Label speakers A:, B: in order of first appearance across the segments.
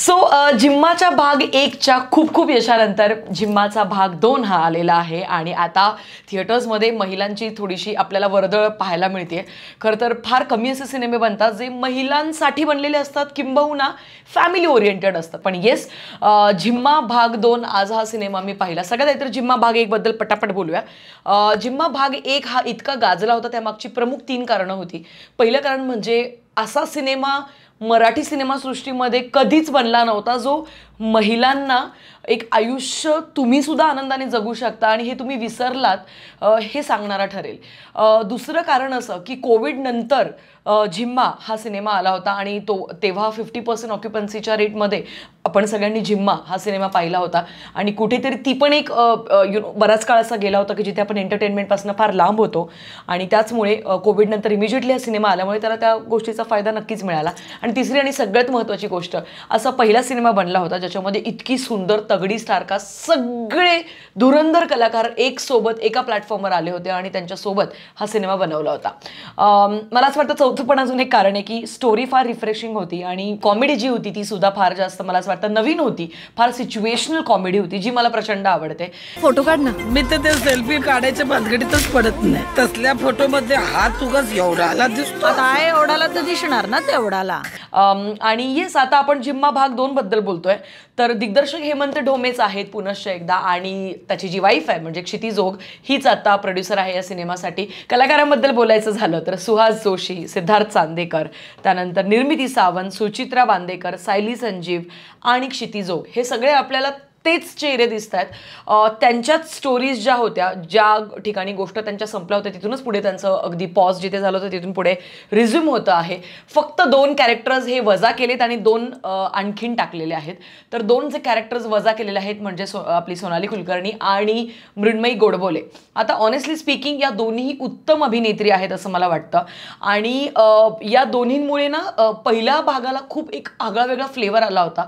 A: so so, uh, जिम्माच्या भाग एकच्या खूप खूप यशानंतर जिम्माचा भाग दोन हा आलेला आहे आणि आता थिएटर्समध्ये महिलांची थोडीशी आपल्याला वर्दळ पाहायला मिळते खरं तर फार कमी असे सिनेमे बनतात जे महिलांसाठी बनलेले असतात किंबहुना फॅमिली ओरिएंटेड असतात पण येस uh, जिम्मा भाग दोन आज हा सिनेमा मी पाहिला सगळ्यात तर जिम्मा भाग एकबद्दल पटापट बोलूया uh, जिम्मा भाग एक हा इतका गाजला होता त्यामागची प्रमुख तीन कारणं होती पहिलं कारण म्हणजे असा सिनेमा मराठी सिनेमासृष्टीमध्ये कधीच बनला नव्हता जो महिलांना एक आयुष्य तुम्ही सुद्धा आनंदाने जगू शकता आणि हे तुम्ही विसरलात हे सांगणारा ठरेल दुसरं कारण असं की कोविडनंतर झिम्मा हा सिनेमा आला होता आणि तो तेव्हा फिफ्टी पर्सेंट ऑक्युपन्सीच्या रेटमध्ये आपण सगळ्यांनी झिम्मा हा सिनेमा पाहिला होता आणि कुठेतरी ती पण एक यु नो बराच काळ असा गेला होता की जिथे आपण एंटरटेनमेंटपासून फार लांब होतो आणि त्याचमुळे कोविडनंतर इमिजिएटली हा सिनेमा आल्यामुळे त्याला त्या गोष्टीचा फायदा नक्कीच मिळाला आणि तिसरी आणि सगळ्यात महत्त्वाची गोष्ट असा पहिला सिनेमा बनला होता ज्याच्यामध्ये इतकी सुंदर तग स्टार का सगळे धुरंधर कलाकार एक सोबत एका प्लॅटफॉर्मवर आले होते आणि त्यांच्यासोबत हा सिनेमा बनवला होता मला असं वाटतं चौथं पण अजून एक कारण आहे की स्टोरी फार रिफ्रेशिंग होती आणि कॉमेडी जी होती ती सुद्धा फार जास्त मला असं वाटतं नवीन होती फार सिच्युएशनल कॉमेडी होती जी मला प्रचंड आवडते फोटो काढ ना मी तर ते सेल्फी काढायच्या भानगडीतच पडत नाही तसल्या फोटोमध्ये हात उगाच एवढाला दिसतो काय एवढाला तर दिसणार ना तेवढाला आणि येस आता आपण जिम्मा भाग दोन बद्दल बोलतोय तर दिग्दर्शक हेमंत ढोमेच आहेत पुनश्च एकदा आणि त्याची जी वाईफ आहे म्हणजे क्षिती जोग हीच आता प्रोड्युसर आहे या सिनेमासाठी कलाकारांबद्दल बोलायचं झालं तर सुहास जोशी सिद्धार्थ चांदेकर त्यानंतर निर्मिती सावंत सुचित्रा बांदेकर सायली संजीव आणि क्षिती जोग हे सगळे आपल्याला तेच चेहरे दिसत आहेत त्यांच्याच स्टोरीज ज्या होत्या ज्या ठिकाणी गोष्ट त्यांच्या संपल्या होत्या तिथूनच पुढे त्यांचं अगदी पॉज जिथे झालं होतं तिथून पुढे रिझ्युम होतं आहे फक्त दोन कॅरेक्टर्स हे वजा केलेत आणि दोन आणखीन टाकलेले आहेत तर दोन जे कॅरेक्टर्स वजा केलेले आहेत म्हणजे सो आपली सोनाली कुलकर्णी आणि मृण्मयी गोडबोले आता ऑनेस्टली स्पीकिंग या दोन्ही उत्तम अभिनेत्री आहेत असं मला वाटतं आणि या दोन्हींमुळे ना पहिल्या भागाला खूप एक आगळा वेगळा फ्लेवर आला होता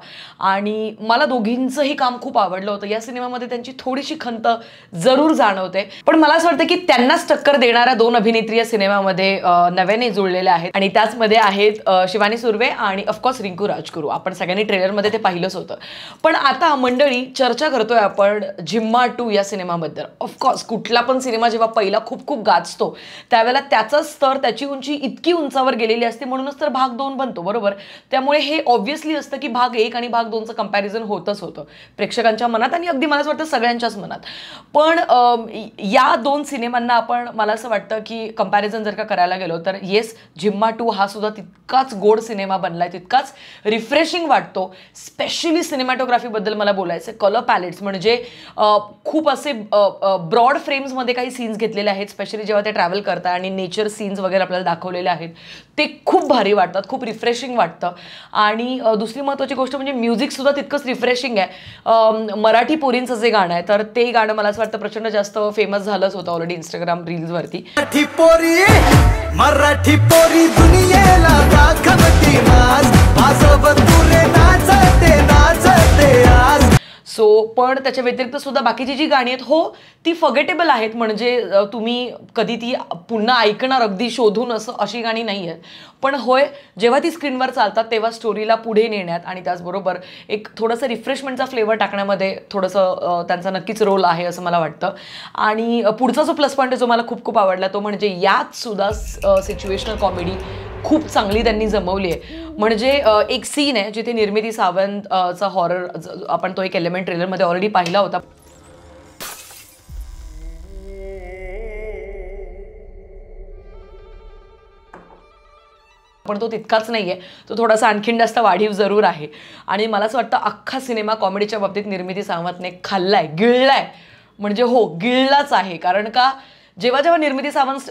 A: आणि मला दोघींचंही काम खूप आवडलं होतं या सिनेमामध्ये त्यांची थोडीशी खंत जरूर जाणवते पण मला असं वाटतं की त्यांनाच टक्कर देणाऱ्या दोन अभिनेत्री या सिनेमामध्ये नव्याने जुळलेल्या आहेत आणि त्याचमध्ये आहेत शिवानी सुर्वे आणि ऑफकोर्स रिंकू राजगुरू आपण सगळ्यांनी ट्रेलरमध्ये ते पाहिलंच होतं पण आता मंडळी चर्चा करतोय आपण झिम्मा टू या सिनेमाबद्दल ऑफकोर्स कुठला पण सिनेमा जेव्हा पहिला खूप खूप गाजतो त्यावेळेला त्याचा स्तर त्याची उंची इतकी उंचावर गेलेली असते म्हणूनच तर भाग दोन बनतो बरोबर त्यामुळे हे ऑब्व्हियसली असतं की भाग एक आणि भाग दोनचं कम्पॅरिझन होतच होतं प्रेक्षकांच्या मनात आणि अगदी मला असं वाटतं सगळ्यांच्याच मनात पण या दोन सिनेमांना आपण मला असं वाटतं की कंपॅरिझन जर का करायला गेलो तर येस जिम्मा टू हा सुद्धा तितकाच गोड सिनेमा बनला तितकाच रिफ्रेशिंग वाटतो स्पेशली सिनेमॅटोग्राफीबद्दल मला बोलायचं कलर पॅलेट्स म्हणजे खूप असे ब्रॉड फ्रेम्समध्ये काही सीन्स घेतलेले आहेत स्पेशली जेव्हा ते ट्रॅव्हल करतात आणि नेचर सीन्स वगैरे आपल्याला दाखवलेले आहेत ते खूप भारी वाटतात खूप रिफ्रेशिंग वाटतं आणि दुसरी महत्त्वाची गोष्ट म्हणजे म्युझिकसुद्धा तितकंच रिफ्रेशिंग आहे मराठी पोरींच जे गाणं आहे तर ते गाणं मला असं वाटतं प्रचंड जास्त फेमस झालंच होतं ऑलरेडी इंस्टाग्राम रील्स वरती मराठी पोरी मराठी पोरी दुनियेला पण त्याच्या व्यतिरिक्त सुद्धा बाकीची जी गाणी आहेत हो ती फगेटेबल आहेत म्हणजे तुम्ही कधी ती पुन्हा ऐकणार अगदी शोधून असं अशी गाणी नाही आहेत पण होय जेव्हा ती स्क्रीनवर चालतात तेव्हा स्टोरीला पुढे नेण्यात आणि त्याचबरोबर एक थोडंसं रिफ्रेशमेंटचा फ्लेवर टाकण्यामध्ये थोडंसं त्यांचा नक्कीच रोल आहे असं मला वाटतं आणि पुढचा जो प्लस पॉईंट जो मला खूप खूप आवडला तो म्हणजे यात सुद्धा सिच्युएशनल कॉमेडी खूप चांगली त्यांनी जमवली आहे म्हणजे एक सीन आहे जिथे निर्मिती सावंतचा हॉरर आपण तो एक एलिमेंट ट्रेलरमध्ये ऑलरेडी पाहिला होता पण तो तितकाच नाही आहे तो थोडासा आणखीन जास्त वाढीव जरूर आहे आणि मला असं वाटतं अख्खा सिनेमा कॉमेडीच्या बाबतीत निर्मिती सावंतने खाल्लाय गिळलाय म्हणजे हो गिळलाच आहे कारण का जेव्हा जेव्हा निर्मिती सावंत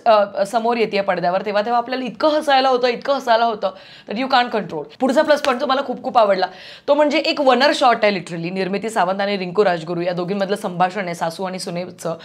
A: समोर येते पडद्यावर तेव्हा तेव्हा आपल्याला इतकं हसायला होतं इतकं हसायला होतं तर यू कान कंट्रोल पुढचा प्लस पॉईंट तो मला खूप खूप आवडला तो म्हणजे एक वनर शॉट आहे लिटरली निर्मिती सावंत आणि रिंकू राजगुरू या दोघींमधलं संभाषण आहे सासू आणि सुनेचं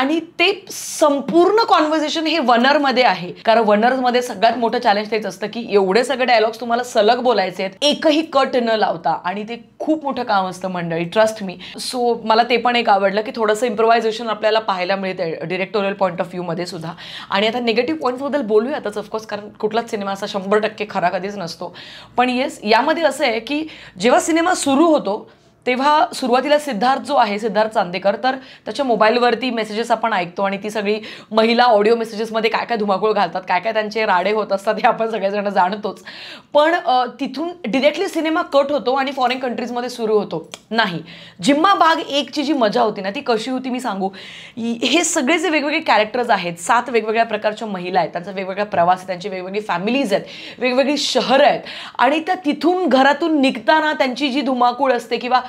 A: आणि ते संपूर्ण कॉन्व्हर्सेशन हे वनरमध्ये आहे कारण वनरमध्ये सगळ्यात मोठं चॅलेंज तेच असतं की एवढे सगळे डायलॉग्स तुम्हाला सलग बोलायचे आहेत एकही कट न लावता आणि ते खूप मोठं काम असतं मंडळी ट्रस्ट मी सो मला ते पण एक आवडलं की थोडंसं इम्प्रोव्हायझेशन आपल्याला पाहायला मिळते डिरेक्टोरियल पॉइंट पॉईंट ऑफ व्ह्यूमध्ये सुद्धा आणि आता निगेटिव्ह पॉईंट्सबद्दल बोलूयातच ऑफकोर्स कारण कुठलाच सिनेमा असा शंभर टक्के खरा कधीच नसतो पण येस यामध्ये असं आहे की जेव्हा सिनेमा सुरू होतो तेव्हा सुरुवातीला सिद्धार्थ जो आहे सिद्धार्थ चांदेकर तर त्याच्या मोबाईलवरती मेसेजेस आपण ऐकतो आणि ती सगळी महिला ऑडिओ मेसेजेसमध्ये काय काय धुमाकूळ घालतात काय काय त्यांचे राडे होत असतात हे आपण सगळेजण जाणतोच पण तिथून डिरेक्टली सिनेमा कट होतो आणि फॉरेन कंट्रीजमध्ये सुरू होतो नाही जिम्मा बाग एकची जी मजा होती ना ती कशी होती मी सांगू हे सगळे जे वेगवेगळे कॅरेक्टर्स आहेत सात वेगवेगळ्या प्रकारच्या महिला आहेत त्यांचा वेगवेगळा प्रवास आहे त्यांची वेगवेगळी फॅमिलीज आहेत वेगवेगळी शहरं आहेत आणि त्या तिथून घरातून निघताना त्यांची जी धुमाकूळ असते किंवा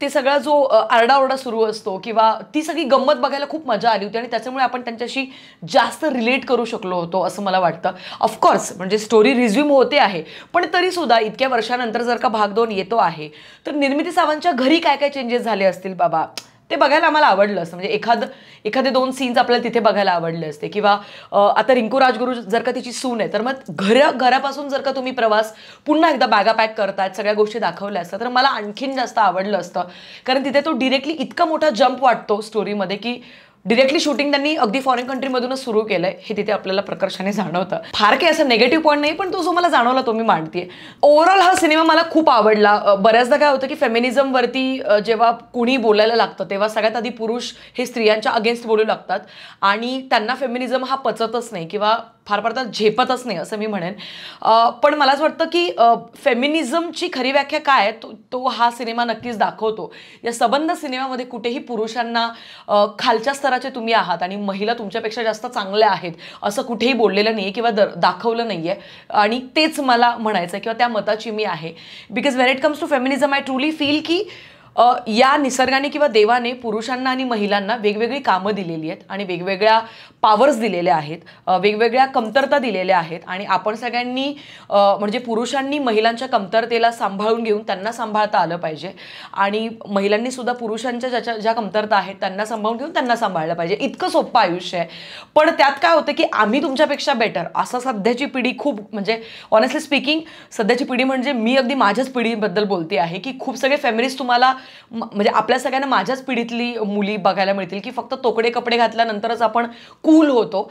A: ते सगळा जो आरडाओरडा सुरू असतो किंवा ती सगळी गंमत बघायला खूप मजा आली होती आणि त्याच्यामुळे आपण त्यांच्याशी जास्त रिलेट करू शकलो होतो असं मला वाटतं ऑफकोर्स म्हणजे स्टोरी रिझ्युम होते आहे पण तरीसुद्धा इतक्या वर्षानंतर जर का भाग दोन येतो आहे तर निर्मिती सावंतच्या घरी काय काय चेंजेस झाले असतील बाबा ते बघायला आम्हाला आवडलं असतं म्हणजे एखादं एखादे दोन सीन्स आपल्याला तिथे बघायला आवडले असते किंवा आता रिंकू राजगुरू जर का तिची सून आहे तर मग घरा घरापासून जर का तुम्ही प्रवास पुन्हा एकदा बॅगा पॅक करतायत सगळ्या गोष्टी दाखवल्या असतात तर मला आणखीन जास्त आवडलं असतं कारण तिथे तो डिरेक्टली इतका मोठा जंप वाटतो स्टोरीमध्ये की डिरेक्टली शूटिंग त्यांनी अगदी फॉरेन कंट्रीमधूनच सुरू केलंय हे तिथे आपल्याला प्रकर्षाने जाणवतं फार काही असं नेगेटिव्ह पॉईंट नाही पण तो जो मला जाणवला तो मी मांडते ओव्हरऑल हा सिनेमा मला खूप आवडला बऱ्याचदा काय होतं की फेमिनिझमवरती जेव्हा कुणी बोलायला लागतं तेव्हा सगळ्यात आधी पुरुष हे स्त्रियांच्या अगेन्स्ट बोलू लागतात आणि त्यांना फेमिनिझम हा पचतच नाही किंवा फार फार तर झेपतच नाही असं मी म्हणेन पण मला असं वाटतं की फेमिनिझमची खरी व्याख्या काय आहे तो, तो हा सिनेमा नक्कीच दाखवतो या सबंध सिनेमामध्ये कुठेही पुरुषांना खालच्या स्तराचे तुम्ही आहात आणि महिला तुमच्यापेक्षा जास्त चांगल्या आहेत असं कुठेही बोललेलं नाही किंवा द दाखवलं नाही आहे आणि तेच मला म्हणायचं आहे किंवा त्या मताची मी आहे because when it comes to feminism I truly feel की या निसर्गाने किंवा देवाने पुरुषांना आणि महिलांना वेगवेगळी कामं दिलेली आहेत आणि वेगवेगळ्या पावर्स दिलेल्या आहेत वेगवेगळ्या कमतरता दिलेल्या आहेत आणि आपण सगळ्यांनी म्हणजे पुरुषांनी महिलांच्या कमतरतेला सांभाळून घेऊन त्यांना सांभाळता आलं पाहिजे आणि महिलांनी सुद्धा पुरुषांच्या ज्याच्या ज्या कमतरता आहेत त्यांना सांभाळून घेऊन त्यांना सांभाळलं पाहिजे इतकं सोपं आयुष्य आहे पण त्यात काय होतं की आम्ही तुमच्यापेक्षा बेटर असं सध्याची पिढी खूप म्हणजे ऑनेस्टली स्पीकिंग सध्याची पिढी म्हणजे मी अगदी माझ्याच पिढीबद्दल बोलते आहे की खूप सगळे फॅमिलीज तुम्हाला म्हणजे आपल्या सगळ्यांना माझ्याच पिढीतली मुली बघायला मिळतील की फक्त तोकडे कपडे घातल्यानंतरच आपण कूल होतो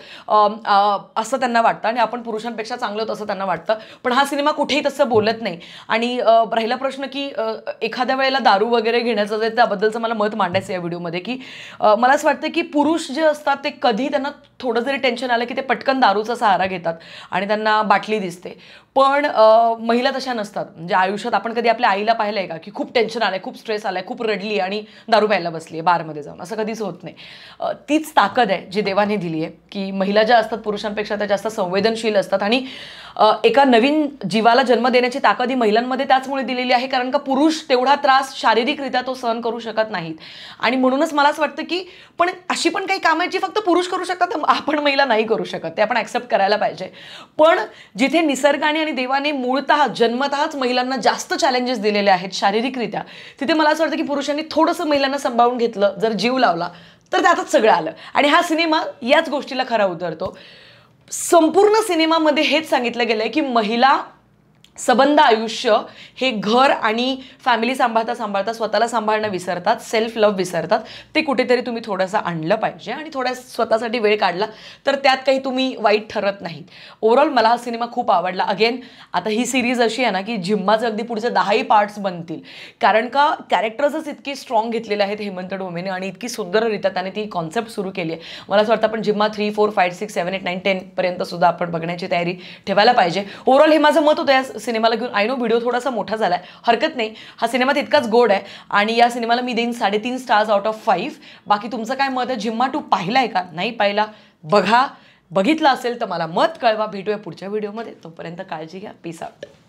A: असं त्यांना वाटतं आणि आपण पुरुषांपेक्षा चांगलं होतं असं त्यांना वाटतं पण हा सिनेमा कुठेही तसं बोलत नाही आणि राहिला प्रश्न की एखाद्या वेळेला दारू वगैरे घेण्याचं जे त्याबद्दलचं मला मत मांडायचं या व्हिडिओमध्ये की मला असं वाटतं की पुरुष जे असतात ते कधी त्यांना थोडं जरी टेन्शन आलं की ते पटकन दारूचा सहारा घेतात आणि त्यांना बाटली दिसते पण महिला तशा नसतात म्हणजे आयुष्यात आपण कधी आपल्या आईला पाहिलं आहे का की खूप टेन्शन आलं खूप स्ट्रेस आलाय खूप रडली आणि दारू प्यायला बसली आहे बारमध्ये जाऊन असं कधीच होत नाही तीच ताकद आहे जी देवाने दिली आहे की महिला ज्या असतात पुरुषांपेक्षा त्या जास्त संवेदनशील असतात आणि एका नवीन जीवाला जन्म देण्याची ताकद ही महिलांमध्ये त्याचमुळे दिलेली आहे कारण का पुरुष तेवढा त्रास शारीरिकरित्या तो सहन करू शकत नाहीत आणि म्हणूनच मला असं वाटतं की पण अशी पण काही कामं आहेत जी फक्त पुरुष करू शकतात आपण महिला नाही करू शकत ते आपण ॲक्सेप्ट करायला पाहिजे पण जिथे निसर्गाने आणि देवाने मूळतः जन्मतःच महिलांना जास्त चॅलेंजेस दिलेले आहेत शारीरिकरित्या तिथे मला असं वाटतं की पुरुषांनी थोडंसं महिलांना सांभाळून घेतलं जर जीव लावला तर त्यातच सगळं आलं आणि हा सिनेमा याच गोष्टीला खरा उतरतो संपूर्ण सिनेमामध्ये हेच सांगितलं गेलं आहे की महिला सबंध आयुष्य हे घर आणि फॅमिली सांभाळता सांभाळता स्वतःला सांभाळणं विसरतात सेल्फ लव्ह विसरतात ते कुठेतरी तुम्ही थोडंसं आणलं पाहिजे आणि थोड्या स्वतःसाठी वेळ काढला तर त्यात काही तुम्ही वाईट ठरत नाही ओव्हरऑल मला हा सिनेमा खूप आवडला अगेन आता ही सिरीज अशी आहे ना की जिम्माचं अगदी पुढचे दहाही पार्ट्स बनतील कारण का कॅरेक्टर्सच इतकी स्ट्रॉंग घेतलेले आहेत हेमंत डोमेने आणि इतकी सुंदररित्या त्याने ती कॉन्सेप्ट सुरू केली आहे मला असं वाटतं आपण जिम्मा three four five six seven eight nine टेनपर्यंतसुद्धा आपण बघण्याची तयारी ठेवायला पाहिजे ओव्हरऑल हे माझं मत होतं सिनेमाला घेऊन आय नो व्हिडिओ थोडासा मोठा झाला आहे हरकत नाही हा सिनेमा तितकाच गोड आहे आणि या सिनेमाला मी देईन साडेतीन स्टार्स आउट ऑफ फाईव्ह बाकी तुमचं काय मत आहे जिम्मा टू पाहिला आहे का नाही पाहिला बघा बघितला असेल तर मला मत कळवा भेटूया पुढच्या व्हिडिओमध्ये तोपर्यंत काळजी घ्या पीस आउट